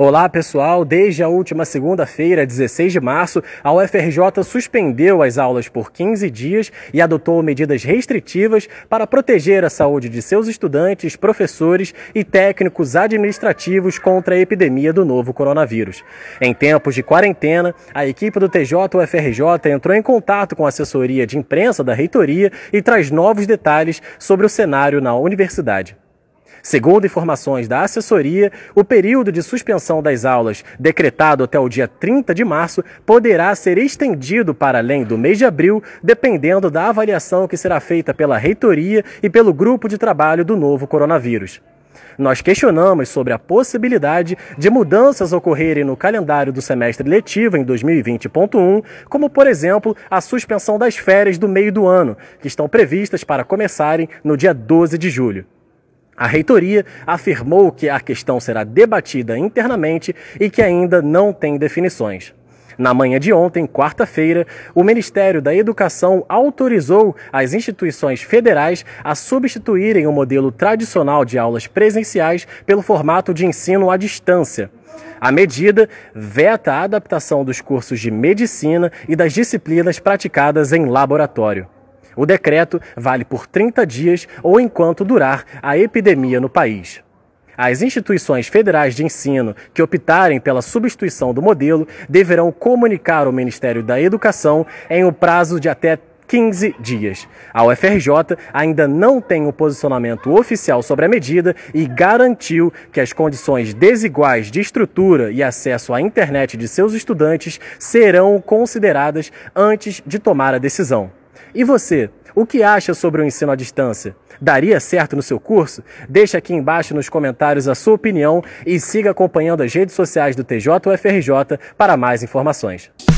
Olá pessoal, desde a última segunda-feira, 16 de março, a UFRJ suspendeu as aulas por 15 dias e adotou medidas restritivas para proteger a saúde de seus estudantes, professores e técnicos administrativos contra a epidemia do novo coronavírus. Em tempos de quarentena, a equipe do TJ UFRJ entrou em contato com a assessoria de imprensa da reitoria e traz novos detalhes sobre o cenário na universidade. Segundo informações da assessoria, o período de suspensão das aulas, decretado até o dia 30 de março, poderá ser estendido para além do mês de abril, dependendo da avaliação que será feita pela reitoria e pelo grupo de trabalho do novo coronavírus. Nós questionamos sobre a possibilidade de mudanças ocorrerem no calendário do semestre letivo em 2020.1, como, por exemplo, a suspensão das férias do meio do ano, que estão previstas para começarem no dia 12 de julho. A reitoria afirmou que a questão será debatida internamente e que ainda não tem definições. Na manhã de ontem, quarta-feira, o Ministério da Educação autorizou as instituições federais a substituírem o modelo tradicional de aulas presenciais pelo formato de ensino à distância. A medida veta a adaptação dos cursos de medicina e das disciplinas praticadas em laboratório. O decreto vale por 30 dias ou enquanto durar a epidemia no país. As instituições federais de ensino que optarem pela substituição do modelo deverão comunicar ao Ministério da Educação em um prazo de até 15 dias. A UFRJ ainda não tem um posicionamento oficial sobre a medida e garantiu que as condições desiguais de estrutura e acesso à internet de seus estudantes serão consideradas antes de tomar a decisão. E você, o que acha sobre o ensino à distância? Daria certo no seu curso? Deixe aqui embaixo nos comentários a sua opinião e siga acompanhando as redes sociais do TJUFRJ para mais informações.